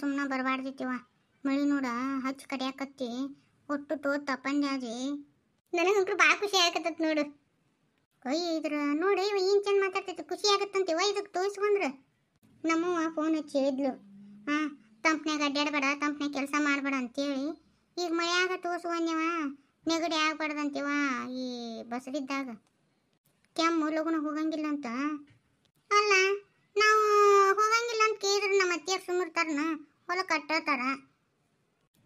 ಸುಮ್ಮನೆ ಬರಬಾರ್ದಿತ್ತಿವ ಮಳಿ ನೋಡ ಹಚ್ಚ ಕಡಿಯಾಕತ್ತಿ ಒಟ್ಟು ತೋತ ತಪ್ಪಂಜಾಜಿ ನನಗಂತೂ ಭಾಳ ಖುಷಿ ಆಗತ್ತ ನೋಡು ಅಯ್ಯ ಇದ್ರ ನೋಡಿ ಇವ ಏನು ಚೆಂದ ಮಾತಾಡ್ತೈತಿ ಖುಷಿ ಆಗತ್ತಂತೆ ಇವ ಇದಕ್ಕೆ ತೋರಿಸ್ಕೊಂಡ್ರ ನಮ್ಮವ್ವ ಫೋನ್ ಹಚ್ಚಿ ಹೇಳಿದ್ಲು ಹಾಂ ತಂಪ್ನ್ಯಾಗ ಅಡ್ಡಾಡಬೇಡ ತಂಪ್ನ್ಯಾಗ ಕೆಲಸ ಮಾಡ್ಬೇಡ ಅಂತೇಳಿ ಈಗ ಮಳೆಯಾಗ ತೋರಿಸ್ಕೊಂಡ್ಯವ ನೆಗಡಿ ಆಗ್ಬಾರ್ದಂತೀವ ಈ ಬಸದಿದ್ದಾಗ ಕೆಮ್ಮು ಲಗುನ ಹೋಗಂಗಿಲ್ಲ ಅಂತ ಅಲ್ಲ ನಾವು ಹೋಗಂಗಿಲ್ಲ ಅಂತ ಕೇಳಿದ್ರೆ ನಮ್ಮ ಅತ್ತಿಯಾಗ ಸುಮ್ಮಿರ್ತಾರನ ಹೊಲ ಕಟ್ಟತಾರ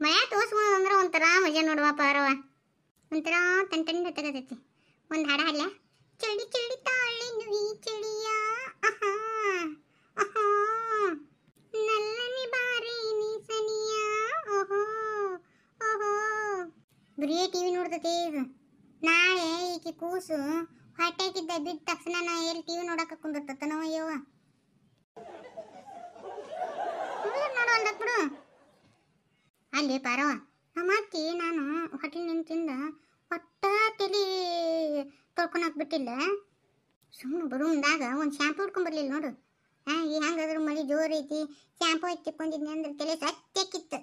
ಮಳೆ ತೋರ್ಸ್ಕೊಳೋದು ಅಂದ್ರೆ ಒಂಥರ ಮಜಾ ನೋಡುವ ಪಾರವ ಒಂಥರ ತನ್ ತಂಡ ತಗತೈತಿ ಒಂದು ಹಾಡ ಹಾಡ್ಲ ಚಳಿ ಚಳಿ ತಾಳಿ ನುವಿ ಚಳಿಯ ಆಹಾ ಆಹಾ ನಲ್ಲನಿ ಬಾರಿ ನೀ ಸನಿಯ ಓಹೋ ಓಹೋ ಬರೀ ಟಿವಿ ನೋಡ್ತೈತಿ ಇದು ನಾಳೆ ಈಕೆ ಕೂಸು ಹೊಟ್ಟೆಗಿದ್ದ ಬಿದ್ದ ತಕ್ಷಣ ನಾ ಎಲ್ಲಿ ಟಿವಿ ನೋಡಕ್ಕೆ ಕುಂದಿರ್ತತನೋ ಅಯ್ಯವ್ವ ತಂದು ಹಾಕ್ಬಿಡು ಅಲ್ಲಿ ಪಾರವ ನಮ್ಮ ನಾನು ಹೋಟೆಲ್ ನಿಂತಿಂದ ಒಟ್ಟ ತಲೆ ತೊಳ್ಕೊಂಡು ಹಾಕ್ಬಿಟ್ಟಿಲ್ಲ ಸುಮ್ಮನೆ ಬರುವಂದಾಗ ಒಂದು ಶ್ಯಾಂಪು ಉಟ್ಕೊಂಡ್ಬರ್ಲಿಲ್ಲ ನೋಡು ಹಾಂ ಈ ಹೆಂಗಾದ್ರೂ ಮಳಿ ಜೋರು ಐತಿ ಶ್ಯಾಂಪು ಹಚ್ಚಿಕೊಂಡಿದ್ನಿ ಅಂದ್ರೆ ತಲೆ ಸತ್ಯಕ್ಕಿತ್ತು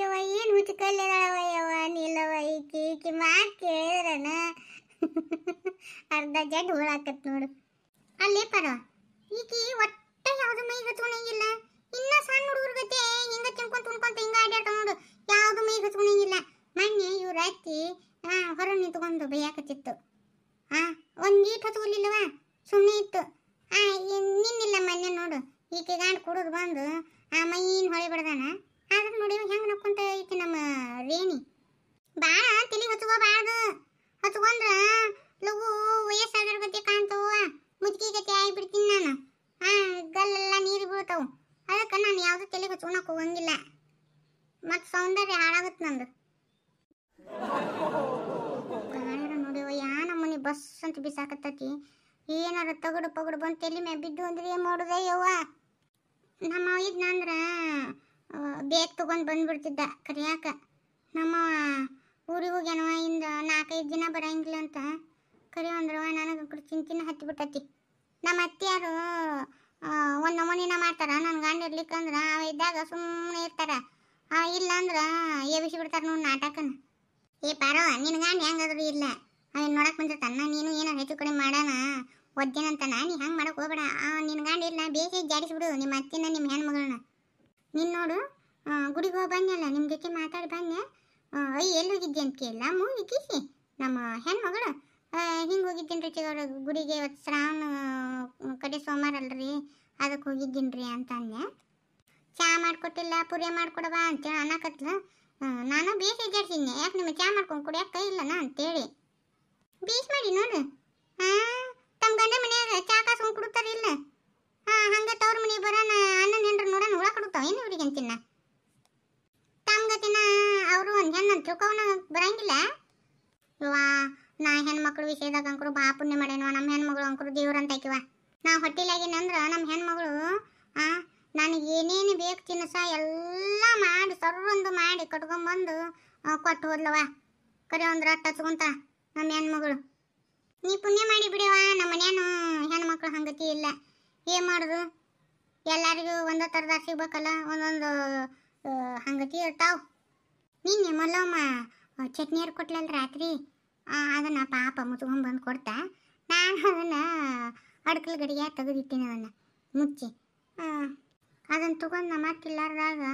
ಯವ್ವ ಏನು ಹುಚ್ಚಕಲ್ಲವ ಯವ್ವ ನಿಲ್ಲವ ಈಕಿ ಈಕಿ ಮಾತು ಕೇಳಿದ್ರನ ಅರ್ಧ ಜಡ್ ಹುಳಾಕತ್ ನೋಡು ಅಲ್ಲೇ ಪರ ಈಕಿ ಒಟ್ಟ ಯಾವುದು ಮೈ ಹಚ್ಕೊಂಡಂಗಿಲ್ಲ ಇನ್ನ ಸಣ್ಣ ಹುಡುಗರ ಗತೆ ಹಿಂಗ ತಿನ್ಕೊಂತ ಉಣ್ಕೊಂತ ಹಿಂಗ ಅಡ್ಯಾಡ್ತಾವ ನೋಡು ಯಾವುದು ಮೈ ಹಚ್ಕೊಂಡಂಗಿಲ್ಲ ಮೊನ್ನೆ ಇವ್ರ ಅತ್ತಿ ಹಾ ಹೊರ ನಿಂತ್ಕೊಂಡು ಬೈಯಾಕತ್ತಿತ್ತು ಹಾ ಒಂದೀಟ್ ಹಚ್ಕೊಲಿಲ್ಲವ ಸುಮ್ಮನೆ ಇತ್ತು ಆ ನಿನ್ನಿಲ್ಲ ಮನ್ನೆ ನೋಡು ಈಕೆ ಗಾಂಡ್ ಕುಡಿದು ಬಂದು ಆ ಮೈನ್ ಹೊಳೆ ಬಿಡ್ದಾನ ಆದ್ರೆ ನೋಡಿ ಹೆಂಗೆ ನಕ್ಕೊಂತ ಈಕೆ ನಮ್ಮ ರೇಣಿ ಭಾಳ ತಲೆ ಹಚ್ಕೋಬಾರ್ದು ಹಚ್ಕೊಂಡ್ರ ಲಗು ವಯಸ್ಸಾದ್ರ ಗತಿ ಕಾಣ್ತವ ಮುಚ್ಕಿ ಗತಿ ಆಗಿಬಿಡ್ತೀನಿ ನಾನು ಹಾಂ ಗಲ್ಲೆಲ್ಲ ನೀರು ಬೀಳ್ತಾವು ಅದಕ್ಕೆ ನಾನು ಯಾವುದು ತಲೆ ಹಚ್ಕೊಳಕ್ ಹೋಗಂಗಿಲ್ಲ ಮತ್ತು ಸೌಂದರ್ಯ ಹಾಳಾಗುತ್ತೆ ನಂದು ನೋಡಿ ಯಾ ನಮ್ಮನೆ ಬಸ್ ಅಂತ ಬಿಸಾಕತ್ತತಿ ಏನಾರ ತಗಡು ಪಗಡು ಬಂದು ತಲೆ ಮೇಲೆ ಬಿದ್ದು ಅಂದ್ರೆ ಏನು ಮಾಡೋದೆ ಯವ್ವ ನಮ್ಮ ಇದ್ನಂದ್ರೆ ಬೇಗ ತೊಗೊಂಡು ಬಂದ್ಬಿಡ್ತಿದ್ದ ಕರಿಯಾಕ ನಮ್ಮ ಊರಿಗೆ ಹೋಗ್ಯಾನವ ಇಂದ ನಾಲ್ಕೈದು ದಿನ ಬರಂಗಿಲ್ಲ ಅಂತ ಕರಿ ಅಂದ್ರವ ನನಗೆ ಚಿಂತಿನ ಹತ್ತಿ ಬಿಟ್ಟತಿ ನಮ್ಮ ಅತ್ತಿಯಾರು ಒಂದು ನಮೂನಿನ ಮಾಡ್ತಾರ ನನ್ನ ಗಂಡ ಇರ್ಲಿಕ್ಕಂದ್ರೆ ಅವ ಇದ್ದಾಗ ಸುಮ್ಮನೆ ಇರ್ತಾರ ಇಲ್ಲ ಅಂದ್ರೆ ಏವಿಸಿ ಬಿಡ್ತಾರೆ ನೋಡಿ ನಾಟಕನ ಏ ಪಾರವ ನಿನ್ನ ಗಂಡ ಹೆಂಗಾದ್ರೂ ಇಲ್ಲ ಅವ್ ನೋಡಕ್ ಬಂದಿರ್ತಾನ ನೀನು ಏನೋ ಹೆಚ್ಚು ಕಡೆ ಮಾಡೋಣ ಒದ್ದೇನಂತ ನಾ ನೀ ಹಂಗೆ ಮಾಡಕ್ಕೆ ಹೋಗ್ಬೇಡ ನಿನ್ನ ಗಂಡ ಇಲ್ಲ ಬೇಸಿಗೆ ಜಾಡಿಸ್ಬಿಡು ನಿಮ್ಮ ಅತ್ತಿನ ನಿಮ್ಮ ಹೆಣ್ಮಗಳನ್ನ ನೀನು ನೋಡು ಗುಡಿಗೆ ಹೋಗಿ ನಿಮ್ಮ ಜೊತೆ ಮಾತಾಡಿ ಬಂದೆ ಅಯ್ಯ ಎಲ್ಲಿ ಹೋಗಿದ್ದೆ ಅಂತ ಕೇಳಲ್ಲ ಮೂಗಿ ನಮ್ಮ ಹೆಣ್ಮಗಳು ಹಿಂಗೆ ಹೋಗಿದ್ದೀನಿ ರೀ ಚಿಗವ್ರ ಗುಡಿಗೆ ಇವತ್ತು ಶ್ರಾವಣ ಕಡೆ ಸೋಮವಾರ ಅಲ್ರಿ ಅದಕ್ಕೆ ಹೋಗಿದ್ದೀನಿ ರೀ ಅಂತ ಅಂದೆ ಚಹಾ ಮಾಡಿಕೊಟ್ಟಿಲ್ಲ ಪುರಿ ಮಾಡಿಕೊಡವ ಅಂತೇಳಿ ಅನ್ನಕತ್ಲ ನಾನು ಬೇಸ್ ಎಜಾಡ್ಸಿದ್ನೆ ಯಾಕೆ ನಿಮಗೆ ಚಹಾ ಮಾಡ್ಕೊಂಡು ಕುಡಿಯೋಕೆ ಕೈ ಇಲ್ಲನ ಅಂತೇಳಿ ಬೇಸ್ ಮಾಡಿ ನೋಡು ಹಾಂ ತಮ್ಮ ಗಂಡ ಮನೆಯಾಗ ಚಹಾ ಕಾಸ್ಕೊಂಡು ಇಲ್ಲ ಹಾಂ ಹಂಗೆ ತವ್ರ ಮನೆ ಬರೋಣ ಅಣ್ಣನ ಹೆಂಡ್ರು ನೋಡೋಣ ಹುಳ ಕೊಡುತ್ತಾವ ಏನು ಹುಡುಗಿ ತಮ್ಮ ತಮ್ಗತಿನ ಅವರು ಒಂದು ಹೆಣ್ಣು ತಿಳ್ಕೊವನ ಬರಂಗಿಲ್ಲ ವಾ ನಾ ಹೆಣ್ಮಕ್ಳು ವಿಷಯದಾಗ ಅಂಕರು ಬಾ ಪುಣ್ಯ ಮಾಡೇನವ ನಮ್ಮ ಹೆಣ್ಮಗಳು ಅಂಕರು ಅಂತ ಆಕಿವ ನಾ ಅಂದ್ರ ನಮ್ಮ ಹೆಣ್ಮಗಳು ಆ ನನಗೆ ಏನೇನು ಬೇಕು ತಿನ್ನಸ ಎಲ್ಲ ಮಾಡಿ ಸರ್ರೊಂದು ಮಾಡಿ ಕಟ್ಕೊಂಬಂದು ಕೊಟ್ಟು ಹೋದ್ಲವ ಕರೆ ಒಂದು ಅಟ್ಟ ಹಚ್ಕೊಂತ ನಮ್ಮ ಹೆಣ್ಮಗಳು ನೀ ಪುಣ್ಯ ಮಾಡಿ ಬಿಡವ ನಮ್ಮ ಮನೇನು ಹೆಣ್ಮಕ್ಳು ಹಂಗತಿ ಇಲ್ಲ ಏನು ಮಾಡೋದು ಎಲ್ಲರಿಗೂ ಒಂದೇ ಥರದ ಸಿಗ್ಬೇಕಲ್ಲ ಒಂದೊಂದು ಹಂಗತಿ ಇರ್ತಾವ ನೀನು ಮಲ್ಲಮ್ಮ ಚಟ್ನಿ ಕೊಟ್ಲಲ್ಲ ರಾತ್ರಿ ಅದನ್ನು ಪಾಪ ಬಂದು ಕೊಡ್ತಾ ನಾನು ಅದನ್ನು ಅಡ್ಕಲ್ ಗಡಿಗೆ ತೆಗೆದಿಟ್ಟಿನಿ ಅದನ್ನು ಮುಚ್ಚಿ ಅದನ್ನು ತೊಗೊಂಡು ನಮ್ಮ ತಿಲ್ಲಾರ್ದಾಗ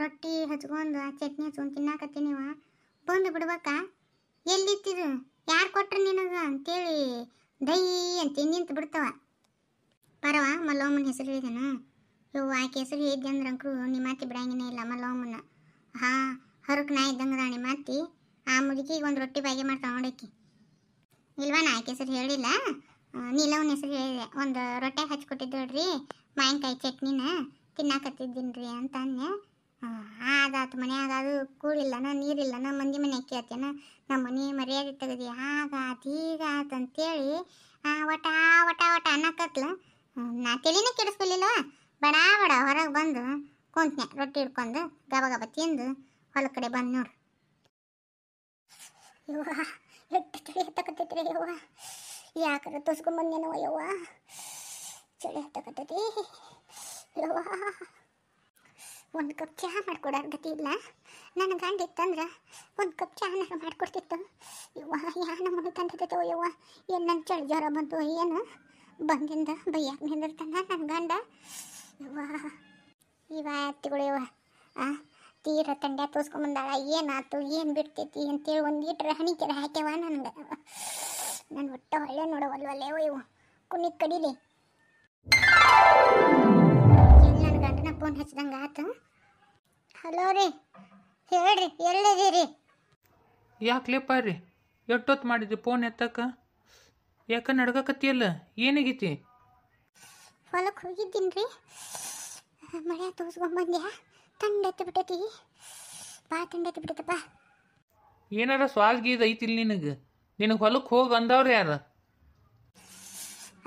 ರೊಟ್ಟಿ ಹಚ್ಕೊಂಡು ಚಟ್ನಿ ಹಚ್ಕೊಂಡು ತಿನ್ನಾಕತ್ತೀನಿವ ಬಂದು ಬಿಡ್ಬೇಕಾ ಎಲ್ಲಿತ್ತಿದು ಯಾರು ಕೊಟ್ರು ನಿನಗೆ ಅಂತೇಳಿ ದೈ ಅಂತ ನಿಂತು ಬಿಡ್ತವ ಪರವಾ ಮಲ್ಲೋಮ್ಮನ ಹೆಸರು ಹೇಳಿದನು ಇವು ಆಕೆ ಹೆಸರು ಹೇಳಿದ್ದೆ ಅಂದ್ರೆ ಅಂಕರು ನಿಮ್ಮ ಮಾತಿ ಬಿಡಂಗಿನೇ ಇಲ್ಲ ಮಲ್ಲೋಮ್ಮನ ಹಾಂ ಹೊರಕ್ಕೆ ನಾ ಇದ್ದಂಗೆ ನಿಮ್ಮ ಮಾತಿ ಆ ಮುದುಕಿಗೆ ಒಂದು ರೊಟ್ಟಿ ಬಾಯಿಗೆ ಮಾಡಿ ತಗೊಂಡೋಕಿ ಇಲ್ವಾ ನಾ ಆಕೆ ಹೆಸರು ಹೇಳಿಲ್ಲ ನೀಲವನ ಹೆಸರು ಹೇಳಿದೆ ಒಂದು ರೊಟ್ಟೆ ನೋಡ್ರಿ ಮಾವಿನಕಾಯಿ ಚಟ್ನಿನ ತಿನ್ನಾಕತ್ತಿದ್ದೀನಿ ರೀ ಅಂತ ಅನ್ಯ ಆದಾತು ಮನ್ಯಾಗ ಅದು ನೀರಿಲ್ಲ ನೀರಿಲ್ಲನ ಮಂದಿ ಮನೆ ಆತೇನ ನಮ್ಮ ಮನೆ ಮರ್ಯಾದೆ ತೆಗದಿ ಆಗಾತು ಈಗ ಅಂತೇಳಿ ಒಟ ಒಟ ಒಟ ಅನ್ನಕತ್ಲ ನಾ ತಲೆನೇ ಕೆಡಿಸ್ಕೊಲಿಲ್ವ ಬಡ ಬಡ ಹೊರಗೆ ಬಂದು ಕುಂತ್ನೆ ರೊಟ್ಟಿ ಹಿಡ್ಕೊಂಡು ಗಬ ಗಬ ತಿಂದು ಹೊಲ ಕಡೆ ಬಂದು ನೋಡ್ರಿ ಯವ್ವ ಎಟ್ಟು ಚಳಿ ಹತ್ತಕತ್ತೈತ್ರಿ ಯವ್ವ ಯಾಕಾರ ತೋಸ್ಕೊಂಬಂದೇನವ ಯವ್ವ ಚಳಿ ಹತ್ತಕತ್ತೈತಿ ಯವ್ವ ಒಂದು ಕಪ್ ಚಹಾ ಮಾಡ್ಕೊಡೋರ್ ಗತಿ ಇಲ್ಲ ನನ್ನ ಗಂಡ ಇತ್ತಂದ್ರೆ ಒಂದು ಕಪ್ ಚಹಾನಾರ ಮಾಡ್ಕೊಡ್ತಿತ್ತು ಯವ್ವ ಯಾ ನಮ್ಮನೆ ತಂದಿದ್ದೋ ಯವ್ವ ಏನು ನನ್ನ ಚಳಿ ಜ್ವರ ಬಂತು ಏನು ಬಂದಿಂದ ಬೈಯಾಕ ನಿಂದಿರ್ತಾನ ನನ್ನ ಗಂಡ ಯವ್ವ ಇವ ಆತಿಗಳು ಯವ್ವ ಆ ತೀರ ತಂಡ್ಯಾ ತೋರಿಸ್ಕೊಂಬಂದಾಳ ಏನಾಯ್ತು ಏನು ಬಿಡ್ತೈತಿ ಅಂತೇಳಿ ಒಂದೀಟ್ರ ಕೆರೆ ಹಾಕ್ಯವ ನನಗೆ ನಾನು ಒಟ್ಟು ಹೊಳ್ಳೆ ನೋಡವಲ್ವಲ್ಲೇ ಒಯ್ಯವು ಕುನಿ ಕಡಿಲಿ ನನ್ನ ಗಂಡನ ಫೋನ್ ಹಚ್ಚಿದಂಗೆ ಆತು ಹಲೋ ರೀ ಹೇಳ್ರಿ ಎಲ್ಲಿದ್ದೀರಿ ಯಾಕೆ ಲೇಪ ರೀ ಎಷ್ಟೊತ್ತು ಮಾಡಿದ್ರಿ ಫೋನ್ ಎತ್ತಕ್ಕ ಯಾಕೆ ನಡ್ಕಕತ್ತಿಯಲ್ಲ ಏನಾಗೈತಿ ಹೊಲಕ್ಕೆ ಹೋಗಿದ್ದೀನಿ ರೀ ಮಳೆ ತೋರಿಸ್ಕೊಂಬಂದ್ಯಾ ತಂಡತ್ತು ಬಿಟ್ಟತಿ ಬಾ ತಂಡತ್ತು ಬಿಟ್ಟತಪ್ಪ ಏನಾರ ಸ್ವಾಲ್ ಗೀದ್ ಐತಿ ಇಲ್ಲಿ ನಿನಗೆ ನಿನಗೆ ಹೊಲಕ್ಕೆ ಹೋಗಿ ಅಂದವ್ರು ಯಾರ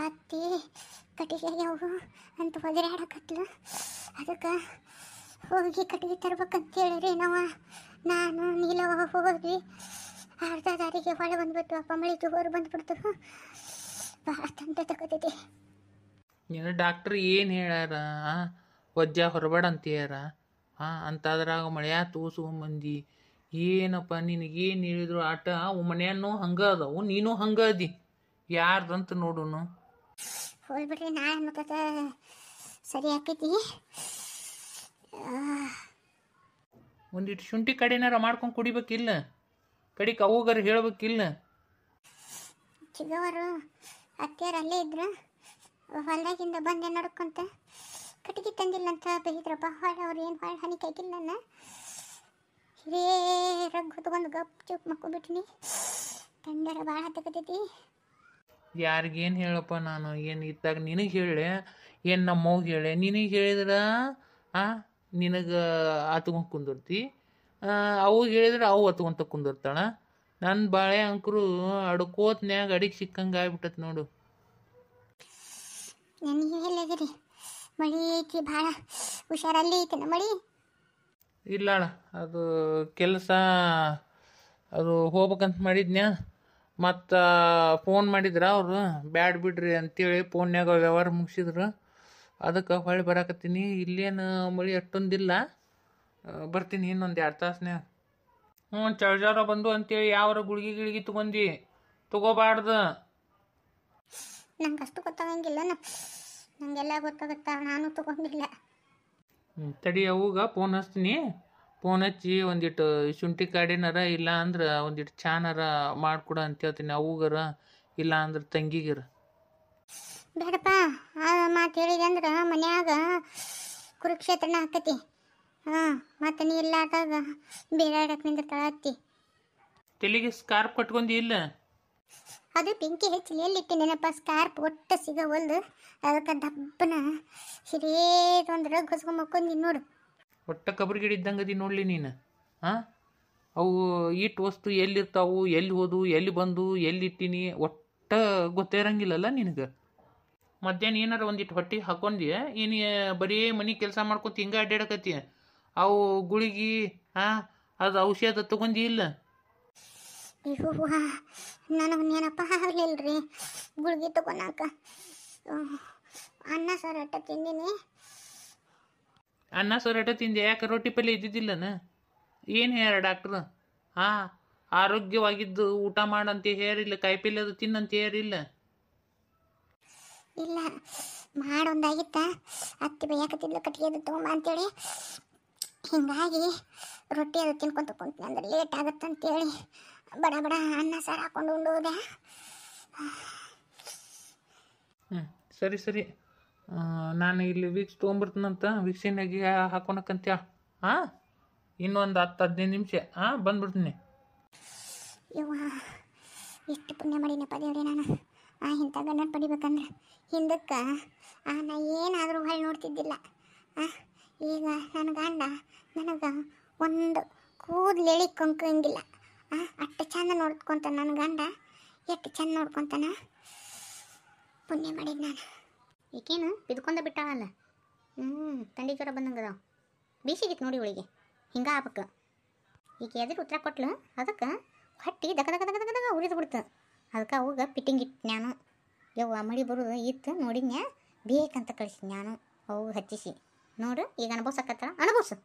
ಅತ್ತಿ ಕಟ್ಟಿಗೆ ಯಾವ ಅಂತ ಒದರಾಡಕತ್ಲು ಅದಕ್ಕೆ ಹೋಗಿ ಕಟ್ಟಿಗೆ ತರ್ಬೇಕಂತ ಹೇಳಿರಿ ನಾವ ನಾನು ನೀಲವ ಹೋಗೋದ್ವಿ ಅರ್ಧ ದಾರಿಗೆ ಹೊಳೆ ಬಂದ್ಬಿಟ್ಟು ಅಪ್ಪ ಮಳಿ ಜೋರು ಬಂದ್ಬಿಡ್ತು ಭಾಳ ತಂಡ ತಗೋತೈತಿ ಏನು ಡಾಕ್ಟ್ರ್ ಏನು ಹೇಳ್ಯಾರ ವಜ್ಜ ಹೊರಬೇಡ ಅಂತೀಯಾರ ಹಾಂ ಅಂತಾದ್ರಾಗ ಮಳೆಯ ತೋರ್ಸ್ಕೊಂಬಂದು ಏನಪ್ಪ ನಿನಗೇನು ಹೇಳಿದ್ರು ಆಟ ಅವು ಮನೆಯನ್ನು ಹಂಗೆ ಅದಾವು ನೀನು ಹಂಗೆ ಅದಿ ಯಾರ್ದಂತ ನೋಡುನು ಹೋಗ್ಬಿಟ್ರಿ ನಾಳೆ ಸರಿ ಆಕೈತಿ ಒಂದಿಟ್ಟು ಶುಂಠಿ ಕಡೆನಾರ ಮಾಡ್ಕೊಂಡು ಕುಡಿಬೇಕಿಲ್ಲ ಕಡಿಗೆ ಅವುಗಾರ ಹೇಳ್ಬೇಕಿಲ್ಲ ಚಿಗವರು ಅತ್ತೆಯರು ಅಲ್ಲೇ ಇದ್ರು ಹೊಲದಾಗಿಂದ ಬಂದೆ ನಡ್ಕೊಂತ ಕಟ್ಟಿಗೆ ತಂದಿಲ್ಲಂತ ಬೈದ್ರಪ್ಪ ಹಾಳು ಅವ್ರು ಏನು ಹಾಳು ಹನಿ ಕೈಗಿಲ್ಲ ನನ್ನ ಇದೇ ರಗ್ ಹೊತ್ಕೊಂಡು ಗಪ್ ಚುಪ್ ಮಕ್ಕೊಂಡ್ಬಿಟ್ಟಿನಿ ತಂಡರ ಭಾಳ ಹತ್ತಕತ್ತೈತಿ ಯಾರಿಗೇನು ಹೇಳಪ್ಪ ನಾನು ಏನು ಇದ್ದಾಗ ನಿನಗೆ ಹೇಳಿ ಏನು ನಮ್ಮವ್ಗೆ ಹೇಳಿ ನಿನಗೆ ಹೇಳಿದ್ರೆ ಆ ನಿನಗೆ ಅತ್ಕೊಂಡು ಕುಂದಿರ್ತಿ ಅವ್ಗೆ ಹೇಳಿದ್ರೆ ಅವು ಅತ್ಕೊಂತ ಕುಂದಿರ್ತಾಳ ನನ್ನ ಬಾಳೆ ಅಂಕರು ಅಡ್ಕೋತ್ನ್ಯಾಗ ಅಡಿಗೆ ಸಿಕ್ಕಂಗೆ ಆಗ್ಬಿಟ್ಟತ್ ನೋಡು ನನಗೆ ಹೇಳಿದ್ರಿ ಮಳಿ ಐತಿ ಭಾಳ ಹುಷಾರಲ್ಲಿ ಮಳಿ ಇಲ್ಲ ಅದು ಕೆಲಸ ಅದು ಹೋಗ್ಬೇಕಂತ ಮಾಡಿದ್ನ್ಯ ಮತ್ತು ಫೋನ್ ಮಾಡಿದ್ರ ಅವರು ಬ್ಯಾಡ್ ಬಿಡ್ರಿ ಅಂತೇಳಿ ಫೋನ್ಯಾಗ ವ್ಯವಹಾರ ಮುಗಿಸಿದ್ರು ಅದಕ್ಕೆ ಹೊಳ್ಳಿ ಬರಾಕತ್ತೀನಿ ಇಲ್ಲೇನು ಮಳಿ ಅಷ್ಟೊಂದಿಲ್ಲ ಬರ್ತೀನಿ ಇನ್ನೊಂದು ಎರಡು ತಾಸನ್ಯಾಗ ಹ್ಞೂ ಚಳಜಾರ ಬಂದು ಅಂತೇಳಿ ಯಾವ್ರ ಗುಳಿಗೆ ಗಿಳಿಗೆ ತಗೊಂಡಿ ತಗೋಬಾರ್ದು ನಂಗೆ ಅಷ್ಟು ಗೊತ್ತಾಗಂಗಿಲ್ಲ ನನಗೆಲ್ಲ ಗೊತ್ತಾಗುತ್ತಾ ನಾನು ತಗೊಂಡಿಲ್ಲ ತಡಿ ಅವಾಗ ಫೋನ್ ಹಚ್ತೀನಿ ಫೋನ್ ಹಚ್ಚಿ ಒಂದಿಟ್ಟು ಶುಂಠಿ ಕಾಡಿನಾರ ಇಲ್ಲ ಅಂದ್ರೆ ಒಂದಿಟ್ಟು ಚಾನರ ಮಾಡ್ಕೊಡ ಅಂತ ಹೇಳ್ತೀನಿ ಅವಾಗರ ಇಲ್ಲ ಅಂದ್ರೆ ತಂಗಿಗಿರ ಬೇಡಪ್ಪ ಆ ಮಾತು ಹೇಳಿದೆ ಅಂದ್ರೆ ಮನ್ಯಾಗ ಕುರುಕ್ಷೇತ್ರನ ಹಾಕತಿ ಹಾಂ ಮತ್ತೆ ನೀ ಆದಾಗ ಬೇರೆ ನಿಂದ ತಳತಿ ತಲೆಗೆ ಸ್ಕಾರ್ಪ್ ಕಟ್ಕೊಂಡಿ ಇಲ್ಲ ಅದು ಬೆಂಕಿ ಹೆಚ್ಚಿ ಎಲ್ಲಿಟ್ಟು ನೆನಪ ಸ್ಕಾರ್ಪ್ ಒಟ್ಟು ಸಿಗವಲ್ದು ಅದಕ್ಕೆ ದಪ್ಪನ ಹಿರೇದೊಂದು ರಗ್ ಹೊಸ್ಕೊಂಬಕ್ಕೊಂದಿನ ನೋಡು ಒಟ್ಟ ಕಬ್ರಿ ಗಿಡ ಇದ್ದಂಗದಿ ನೋಡ್ಲಿ ನೀನು ಹಾಂ ಅವು ಈಟ್ ವಸ್ತು ಎಲ್ಲಿರ್ತಾವು ಎಲ್ಲಿ ಹೋದು ಎಲ್ಲಿ ಬಂದು ಎಲ್ಲಿಟ್ಟಿನಿ ಒಟ್ಟ ಗೊತ್ತೇ ಇರಂಗಿಲ್ಲಲ್ಲ ನಿನಗೆ ಮಧ್ಯಾಹ್ನ ಏನಾರ ಒಂದಿಟ್ಟು ಹೊಟ್ಟೆ ಹಾಕೊಂಡಿ ಏನು ಬರೀ ಮನೆ ಕೆಲಸ ಮಾಡ್ಕೊತ ಹಿಂಗೆ ಅಡ್ಡಾಡಕತ್ತಿ ಅವು ಗುಳಿಗೆ ಹಾಂ ಅದು ಔಷಧ ತಗೊಂಡಿ ಇಲ್ಲ ಅಯ್ಯೋ ನನಗೇನಪ್ಪ ಆಗ್ಲಿಲ್ರಿ ಗುಳ್ಗಿ ತಗೊಳಕ ಅನ್ನ ಸಾರು ಅಟ್ಟ ಅನ್ನ ತಿಂದೆ ಯಾಕೆ ರೊಟ್ಟಿ ಪಲ್ಯ ಇದ್ದಿದ್ದಿಲ್ಲನ ಏನು ಹೇಳ ಡಾಕ್ಟ್ರು ಹಾಂ ಆರೋಗ್ಯವಾಗಿದ್ದು ಊಟ ಮಾಡಂತ ಹೇರಿಲ್ಲ ಕಾಯಿಪಲ್ಲೆ ಅದು ತಿನ್ನಂತ ಹೇರಿಲ್ಲ ಇಲ್ಲ ಮಾಡೊಂದಾಗಿತ್ತ ಅತ್ತಿ ಬೇಯಕತ್ತಿದ್ಲು ಕಟ್ಟಿಗೆ ಅದು ತೊಗೊಂಬ ಅಂತೇಳಿ ಹಿಂಗಾಗಿ ರೊಟ್ಟಿ ಅದು ತಿನ್ಕೊಂತ ಕುಂತ ಅಂದ್ರೆ ಲೇಟ್ ಆಗತ್ತಂತೇಳಿ ಬಡ ಬಡ ಅನ್ನ ಸಾರು ಹಾಕೊಂಡು ಉಂಡು ಸರಿ ಸರಿ ನಾನು ಇಲ್ಲಿ ವಿಕ್ಸ್ ತೊಗೊಂಬರ್ತೀನಂತ ವಿಕ್ಸಿನಾಗಿ ಹಾಕೊಳಕ್ಕಂತ್ಯ ಹಾಂ ಇನ್ನೊಂದು ಹತ್ತು ಹದಿನೈದು ನಿಮಿಷ ಹಾಂ ಬಂದ್ಬಿಡ್ತೀನಿ ಇವ ಎಷ್ಟು ಪುಣ್ಯ ಮಾಡಿನಪ್ಪ ದೇವ್ರಿ ನಾನು ಆ ಇಂಥ ಗಂಡನ ಪಡಿಬೇಕಂದ್ರೆ ಹಿಂದಕ್ಕೆ ನಾ ಏನಾದರೂ ಹೊಳ್ಳಿ ನೋಡ್ತಿದ್ದಿಲ್ಲ ಈಗ ನನ್ನ ಗಂಡ ನನಗೆ ಒಂದು ಕೂದಲೆಳಿ ಕೊಂಕಂಗಿಲ್ಲ ಆ ಅಷ್ಟು ಚಂದ ನೋಡ್ಕೊಂತ ನನ್ನ ಗಂಡ ಎಷ್ಟು ಚಂದ ನೋಡ್ಕೊತಾನ ಪುಣ್ಯ ಮಾಡಿದ್ ನಾನು ಈಗೇನು ಬಿದ್ಕೊಂಡ ಬಿಟ್ಟಾಳಲ್ಲ ಹ್ಞೂ ತಂಡಿ ಜ್ವರ ಬಂದಂಗದ ಬೀಸಿಗಿತ್ತು ನೋಡಿ ಇವಳಿಗೆ ಹಿಂಗೆ ಆಗ್ಬೇಕು ಈಗ ಎದುರು ಉತ್ತರ ಕೊಟ್ಲು ಅದಕ್ಕೆ ಹೊಟ್ಟಿ ದಗ ದಗ ದಗ ದಗ ಉರಿದು ಬಿಡ್ತು ಅದಕ್ಕೆ ಅವಾಗ ಫಿಟ್ಟಿಂಗ್ ಇಟ್ಟು ನಾನು ಯವ್ವ ಮಳಿ ಬರೋದು ಇತ್ತು ನೋಡಿದ್ನ್ಯಾ ಬೇಕಂತ ಕಳ್ಸಿ ನಾನು ಅವು ಹಚ್ಚಿಸಿ ನೋಡು ಈಗ ಅನುಭವಿಸಕತ್ತಳ ಅನುಭವಿಸು